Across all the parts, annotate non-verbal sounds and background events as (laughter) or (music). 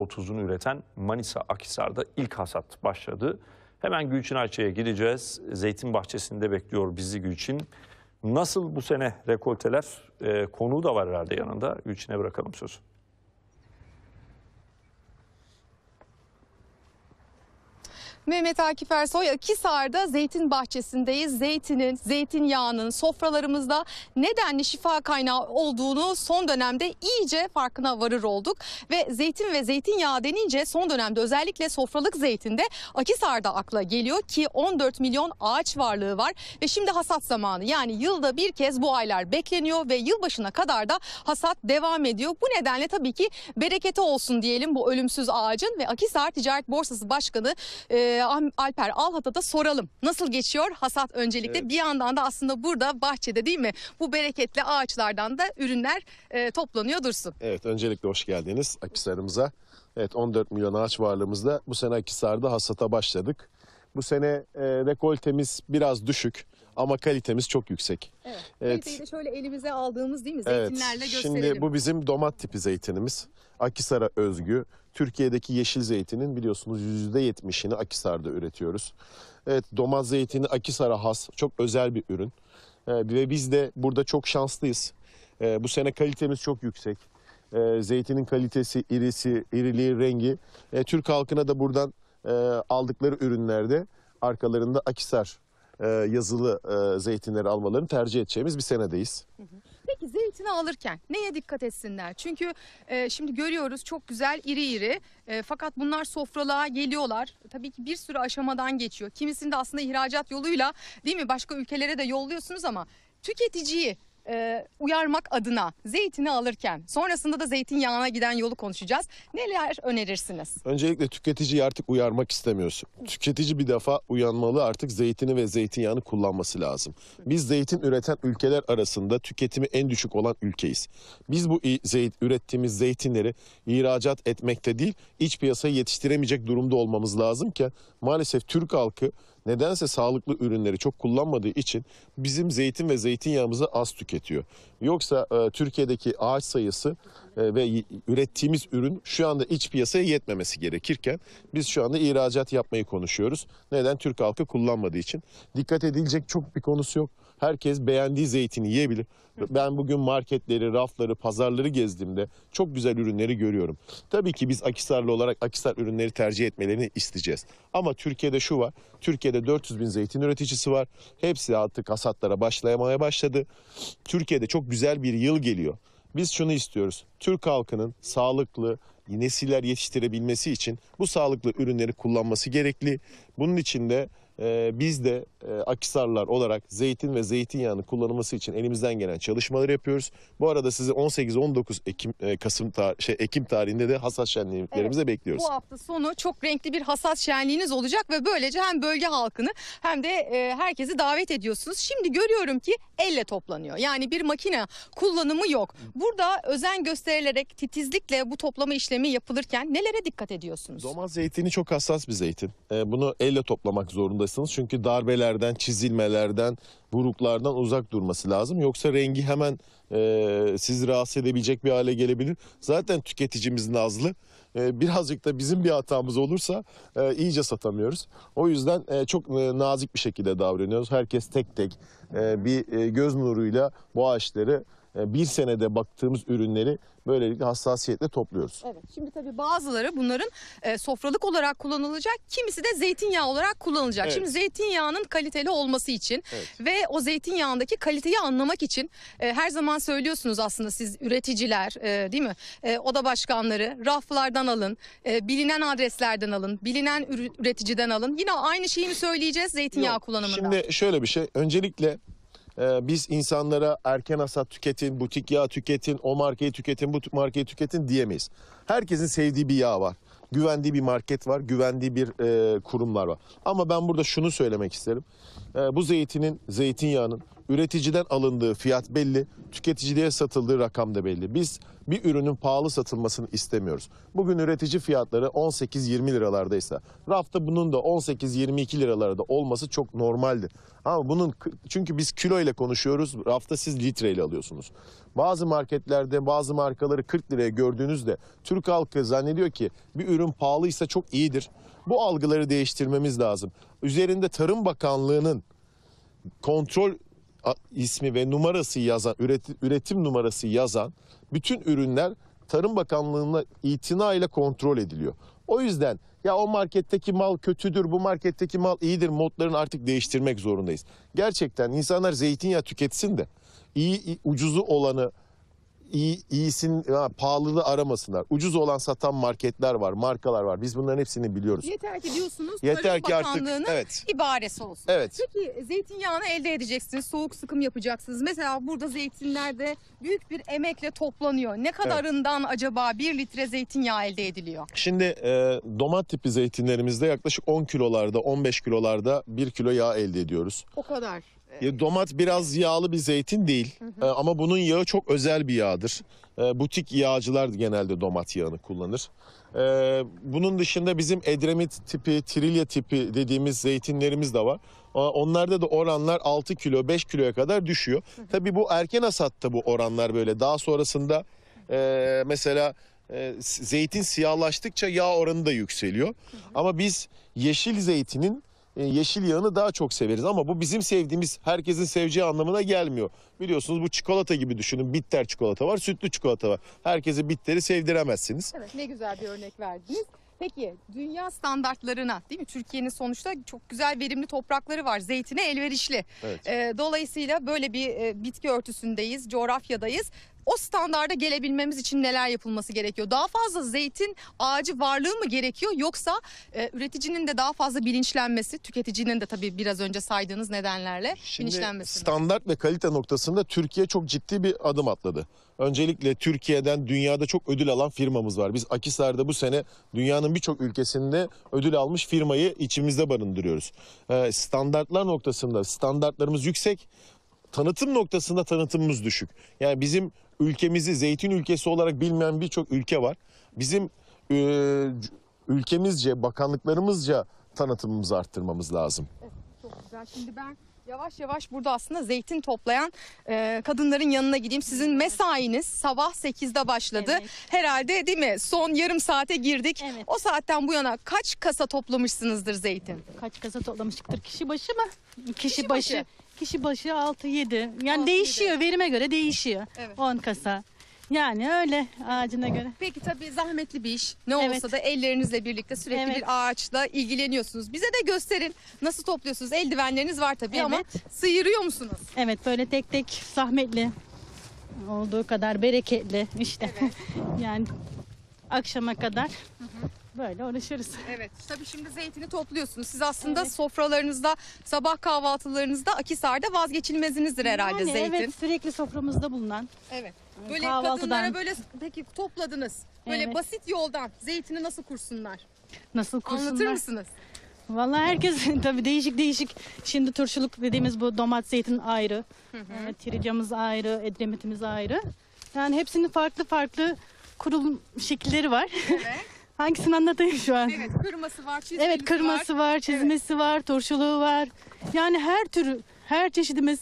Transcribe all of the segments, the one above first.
30'unu üreten Manisa Akisar'da ilk hasat başladı. Hemen Gülçin Ayça'ya gideceğiz. Zeytin bahçesinde bekliyor bizi Gülçin. Nasıl bu sene rekolteler? E, konuğu da var herhalde yanında. Gülçin'e bırakalım sözü. Mehmet Akif Ersoy Akisar'da zeytin bahçesindeyiz. Zeytinin, zeytinyağının sofralarımızda nedenli şifa kaynağı olduğunu son dönemde iyice farkına varır olduk. Ve zeytin ve zeytinyağı denince son dönemde özellikle sofralık zeytinde Akisar'da akla geliyor ki 14 milyon ağaç varlığı var. Ve şimdi hasat zamanı yani yılda bir kez bu aylar bekleniyor ve yılbaşına kadar da hasat devam ediyor. Bu nedenle tabii ki bereketi olsun diyelim bu ölümsüz ağacın ve Akisar Ticaret Borsası Başkanı e, Alper Alhat'a da soralım. Nasıl geçiyor hasat öncelikle? Evet. Bir yandan da aslında burada bahçede değil mi? Bu bereketli ağaçlardan da ürünler e, toplanıyor dursun. Evet öncelikle hoş geldiniz Akisar'ımıza. Evet 14 milyon ağaç varlığımızda bu sene Akisar'da hasata başladık. Bu sene e, rekoltemiz biraz düşük ama kalitemiz çok yüksek. Evet. evet. De şöyle elimize aldığımız değil mi? Zeytinlerle evet. gösterelim. Şimdi bu bizim domat tipi zeytinimiz. Akisar'a özgü. Türkiye'deki yeşil zeytinin biliyorsunuz yüzde yetmişini Akisar'da üretiyoruz. Evet domat zeytini Akisar'a has çok özel bir ürün. Ee, ve biz de burada çok şanslıyız. Ee, bu sene kalitemiz çok yüksek. Ee, zeytinin kalitesi, irisi, iriliği, rengi. Türk halkına da buradan e, aldıkları ürünlerde arkalarında Akisar e, yazılı e, zeytinleri almalarını tercih edeceğimiz bir senedeyiz. Peki zeytini alırken neye dikkat etsinler? Çünkü e, şimdi görüyoruz çok güzel iri iri e, fakat bunlar sofralığa geliyorlar. Tabii ki bir sürü aşamadan geçiyor. Kimisini de aslında ihracat yoluyla değil mi başka ülkelere de yolluyorsunuz ama tüketiciyi e, uyarmak adına zeytini alırken sonrasında da zeytinyağına giden yolu konuşacağız. Neler önerirsiniz? Öncelikle tüketiciyi artık uyarmak istemiyorsun. Tüketici bir defa uyanmalı artık zeytini ve zeytinyağını kullanması lazım. Biz zeytin üreten ülkeler arasında tüketimi en düşük olan ülkeyiz. Biz bu zeyt, ürettiğimiz zeytinleri ihracat etmekte değil iç piyasaya yetiştiremeyecek durumda olmamız lazım. lazımken maalesef Türk halkı nedense sağlıklı ürünleri çok kullanmadığı için bizim zeytin ve zeytinyağımızı az tüketiyor. Yoksa e, Türkiye'deki ağaç sayısı e, ve ürettiğimiz ürün şu anda iç piyasaya yetmemesi gerekirken biz şu anda ihracat yapmayı konuşuyoruz. Neden? Türk halkı kullanmadığı için. Dikkat edilecek çok bir konusu yok. Herkes beğendiği zeytini yiyebilir. Ben bugün marketleri, rafları, pazarları gezdiğimde çok güzel ürünleri görüyorum. Tabii ki biz Akisarlı olarak Akisar ürünleri tercih etmelerini isteyeceğiz. Ama Türkiye'de şu var. Türkiye'de Türkiye'de 400 bin zeytin üreticisi var. Hepsi artık hasatlara başlayamaya başladı. Türkiye'de çok güzel bir yıl geliyor. Biz şunu istiyoruz. Türk halkının sağlıklı nesiller yetiştirebilmesi için bu sağlıklı ürünleri kullanması gerekli. Bunun için de e, biz de e, akisarlar olarak zeytin ve zeytinyağını kullanılması için elimizden gelen çalışmaları yapıyoruz. Bu arada sizi 18-19 Ekim e, Kasım tar şey Ekim tarihinde de hasat şenliklerimize evet, bekliyoruz. Bu hafta sonu çok renkli bir hasat şenliğiniz olacak ve böylece hem bölge halkını hem de e, herkesi davet ediyorsunuz. Şimdi görüyorum ki elle toplanıyor. Yani bir makine kullanımı yok. Burada özen gösterilerek titizlikle bu toplama işlemi yapılırken nelere dikkat ediyorsunuz? Domaz zeytini çok hassas bir zeytin. E, bunu elle toplamak zorundasınız çünkü darbeler çizmelerden, çizilmelerden, buruklardan uzak durması lazım. Yoksa rengi hemen e, sizi rahatsız edebilecek bir hale gelebilir. Zaten tüketicimiz nazlı. E, birazcık da bizim bir hatamız olursa e, iyice satamıyoruz. O yüzden e, çok e, nazik bir şekilde davranıyoruz. Herkes tek tek e, bir e, göz nuruyla bu ağaçları e, bir senede baktığımız ürünleri böylelikle hassasiyetle topluyoruz. Evet. Şimdi tabii bazıları bunların e, sofralık olarak kullanılacak, kimisi de zeytinyağı olarak kullanılacak. Evet. Şimdi zeytinyağının kaliteli olması için evet. ve o zeytinyağındaki kaliteyi anlamak için e, her zaman söylüyorsunuz aslında siz üreticiler, e, değil mi? E, oda başkanları raflardan alın, e, bilinen adreslerden alın, bilinen üreticiden alın. Yine aynı şeyi mi söyleyeceğiz zeytinyağı Yok, kullanımında? Şimdi şöyle bir şey. Öncelikle e, biz insanlara erken hasat tüketin, butik yağ tüketin, o markayı tüketin, bu markayı tüketin diyemeyiz. Herkesin sevdiği bir yağ var. Güvendiği bir market var, güvendiği bir e, kurumlar var. Ama ben burada şunu söylemek isterim. E, bu zeytinin, zeytinyağının Üreticiden alındığı fiyat belli, tüketiciye satıldığı rakam da belli. Biz bir ürünün pahalı satılmasını istemiyoruz. Bugün üretici fiyatları 18-20 liralardaysa, rafta bunun da 18-22 liralarda olması çok normaldi. Ama bunun çünkü biz kilo ile konuşuyoruz, rafta siz litre ile alıyorsunuz. Bazı marketlerde bazı markaları 40 liraya gördüğünüzde Türk halkı zannediyor ki bir ürün pahalıysa çok iyidir. Bu algıları değiştirmemiz lazım. Üzerinde Tarım Bakanlığı'nın kontrol ismi ve numarası yazan, üretim, numarası yazan bütün ürünler Tarım Bakanlığı'na itina ile kontrol ediliyor. O yüzden ya o marketteki mal kötüdür, bu marketteki mal iyidir modlarını artık değiştirmek zorundayız. Gerçekten insanlar zeytinyağı tüketsin de iyi, iyi ucuzu olanı iyi, iyisini, ha, pahalılığı aramasınlar. Ucuz olan satan marketler var, markalar var. Biz bunların hepsini biliyoruz. Yeter ki diyorsunuz Yeter ki artık- evet. ibaresi olsun. Evet. Peki zeytinyağını elde edeceksiniz, soğuk sıkım yapacaksınız. Mesela burada zeytinlerde büyük bir emekle toplanıyor. Ne kadarından acaba bir litre zeytinyağı elde ediliyor? Şimdi e, domat tipi zeytinlerimizde yaklaşık 10 kilolarda, 15 kilolarda 1 kilo yağ elde ediyoruz. O kadar. Ya domat biraz yağlı bir zeytin değil hı hı. Ee, ama bunun yağı çok özel bir yağdır. Ee, butik yağcılar genelde domat yağını kullanır. Ee, bunun dışında bizim Edremit tipi, Trilya tipi dediğimiz zeytinlerimiz de var. Onlarda da oranlar 6 kilo 5 kiloya kadar düşüyor. Tabii bu erken hasatta bu oranlar böyle. Daha sonrasında e, mesela e, zeytin siyahlaştıkça yağ oranı da yükseliyor. Ama biz yeşil zeytinin e, yeşil yağını daha çok severiz ama bu bizim sevdiğimiz herkesin seveceği anlamına gelmiyor. Biliyorsunuz bu çikolata gibi düşünün. Bitter çikolata var, sütlü çikolata var. Herkese bitteri sevdiremezsiniz. Evet, ne güzel bir örnek verdiniz. Peki dünya standartlarına değil mi? Türkiye'nin sonuçta çok güzel verimli toprakları var. Zeytine elverişli. Evet. E, dolayısıyla böyle bir e, bitki örtüsündeyiz, coğrafyadayız o standarda gelebilmemiz için neler yapılması gerekiyor? Daha fazla zeytin ağacı varlığı mı gerekiyor yoksa e, üreticinin de daha fazla bilinçlenmesi, tüketicinin de tabii biraz önce saydığınız nedenlerle Şimdi bilinçlenmesi. Standart ve kalite noktasında Türkiye çok ciddi bir adım atladı. Öncelikle Türkiye'den dünyada çok ödül alan firmamız var. Biz Akisar'da bu sene dünyanın birçok ülkesinde ödül almış firmayı içimizde barındırıyoruz. E, standartlar noktasında standartlarımız yüksek tanıtım noktasında tanıtımımız düşük. Yani bizim ülkemizi zeytin ülkesi olarak bilmeyen birçok ülke var. Bizim e, ülkemizce, bakanlıklarımızca tanıtımımızı arttırmamız lazım. Evet, çok güzel. Şimdi ben Yavaş yavaş burada aslında zeytin toplayan e, kadınların yanına gideyim. Sizin mesainiz sabah 8'de başladı. Evet. Herhalde değil mi? Son yarım saate girdik. Evet. O saatten bu yana kaç kasa toplamışsınızdır zeytin? Kaç kasa toplamıştık? Kişi başı mı? Kişi, Kişi başı. başı Kişi başı 6-7. Yani 6-7. değişiyor verime göre değişiyor. Evet. 10 kasa. Yani öyle ağacına göre. Peki tabii zahmetli bir iş. Ne evet. olsa da ellerinizle birlikte sürekli evet. bir ağaçla ilgileniyorsunuz. Bize de gösterin nasıl topluyorsunuz. Eldivenleriniz var tabii evet. ama sıyırıyor musunuz? Evet böyle tek tek zahmetli olduğu kadar bereketli işte. Evet. (laughs) yani akşama kadar böyle uğraşırız. Evet. Tabii şimdi zeytini topluyorsunuz. Siz aslında Evet. sofralarınızda, sabah kahvaltılarınızda Akisar'da vazgeçilmezinizdir herhalde yani, zeytin. Evet sürekli soframızda bulunan. Evet. E, böyle Kahvaltıdan. kadınlara böyle peki topladınız. Böyle Evet. basit yoldan zeytini nasıl kursunlar? Nasıl kursunlar? Anlatır mısınız? Vallahi herkes (laughs) tabii değişik değişik. Şimdi turşuluk dediğimiz bu domates zeytin ayrı. E, Trilyamız ayrı, edremitimiz ayrı. Yani hepsini farklı farklı kurulum şekilleri var. Evet. (laughs) Hangisini anlatayım şu an? Evet, kırması var, çizmesi Evet, kırması var, var çizmesi evet. var, turşuluğu var. Yani her tür, her çeşidimiz,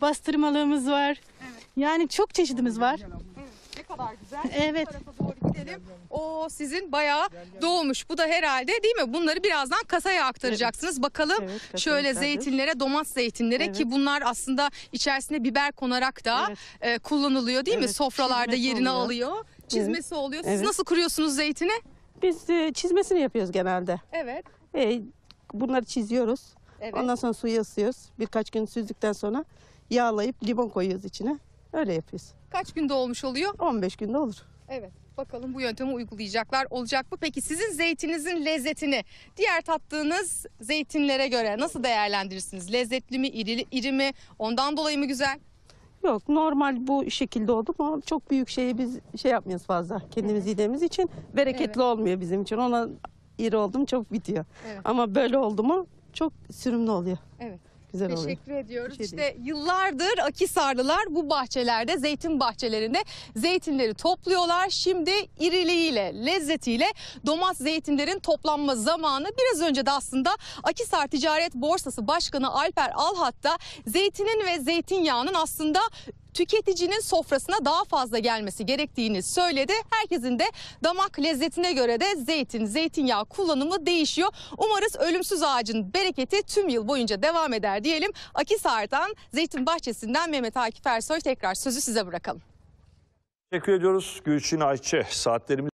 bastırmalığımız var. Evet. Yani çok çeşidimiz var. Evet, ne kadar güzel. Evet. O sizin bayağı doğmuş. Bu da herhalde değil mi? Bunları birazdan kasaya aktaracaksınız. Evet. Bakalım evet, kasaya şöyle aktarız. zeytinlere, domates zeytinlere evet. ki bunlar aslında içerisinde biber konarak da evet. e, kullanılıyor değil evet. mi? Sofralarda Çizmesi yerini oluyor. alıyor çizmesi oluyor. Siz Evet. nasıl kuruyorsunuz zeytini? Biz e, çizmesini yapıyoruz genelde. Evet. E, bunları çiziyoruz. Evet. Ondan sonra suya ısıyoruz. Birkaç gün süzdükten sonra yağlayıp limon koyuyoruz içine. Öyle yapıyoruz. Kaç günde olmuş oluyor? 15 günde olur. Evet. Bakalım bu yöntemi uygulayacaklar olacak mı? Peki sizin zeytinizin lezzetini diğer tattığınız zeytinlere göre nasıl değerlendirirsiniz? Lezzetli mi, iri, iri mi? Ondan dolayı mı güzel? Yok normal bu şekilde oldu ama çok büyük şeyi biz şey yapmıyoruz fazla. Kendimiz yediğimiz için bereketli evet. olmuyor bizim için. Ona iri oldum çok bitiyor. Evet. Ama böyle oldu mu çok sürümlü oluyor. Evet güzel oluyor. Teşekkür ediyoruz. Şey işte değil. yıllardır Akisarlılar bu bahçelerde, zeytin bahçelerinde zeytinleri topluyorlar. Şimdi iriliğiyle, lezzetiyle domates zeytinlerin toplanma zamanı. Biraz önce de aslında Akisar Ticaret Borsası Başkanı Alper Alhat da zeytinin ve zeytinyağının aslında tüketicinin sofrasına daha fazla gelmesi gerektiğini söyledi. Herkesin de damak lezzetine göre de zeytin, zeytinyağı kullanımı değişiyor. Umarız ölümsüz ağacın bereketi tüm yıl boyunca devam eder diyelim. Akisar'dan Zeytin Bahçesi'nden Mehmet Akif Ersoy tekrar sözü size bırakalım. Teşekkür ediyoruz Gülçin Ayçe. Saatlerimiz